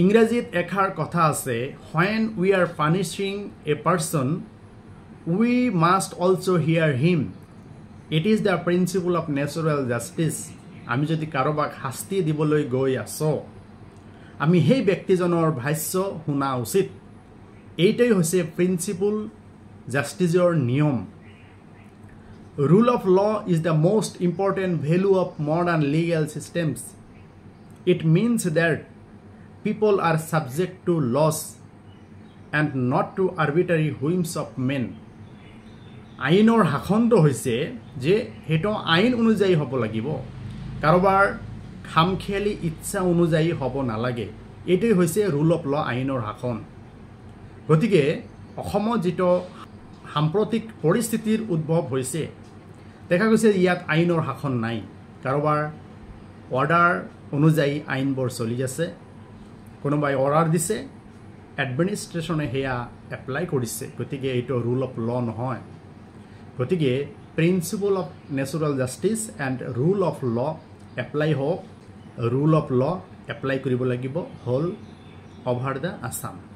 ইংৰাজীত এষাৰ কথা আছে when we are punishing a person we must also' hear him it is the principle of natural justice আমি যদি কাৰোবাক শাস্তি দিবলৈ গৈ আছোঁ আমি সেই ব্যক্তিজনৰ ভাষ্য শুনা উচিত এইটোৱেই হৈছে প্ৰিন্সিপুল জাষ্টিছৰ নিয়ম rule of law is the most important value of modern legal systems it means that people are subject to laws and not to arbitrary whims of men আইনৰ শাসনটো হৈছে যে সেইটো আইন অনুযায়ী হ'ব লাগিব কাৰোবাৰ খামখেয়ালী ইচ্ছা অনুযায়ী হ'ব নালাগে এইটোৱেই হৈছে ৰুল অফ ল আইনৰ শাসন গতিকে অসমত যিটো সাম্প্ৰতিক পৰিস্থিতিৰ উদ্ভৱ হৈছে দেখা গৈছে ইয়াত আইনৰ শাসন নাই কাৰোবাৰ অৰ্ডাৰ অনুযায়ী আইনবোৰ চলি আছে কোনোবাই অৰ্ডাৰ দিছে এডমিনিষ্ট্ৰেশ্যনে সেয়া এপ্লাই কৰিছে গতিকে এইটো ৰুল অফ ল নহয় গতিকে principle of natural justice and rule of law apply হওক ৰুল অফ ল এপ্লাই কৰিব লাগিব হ'ল অভাৰ দ্য আছাম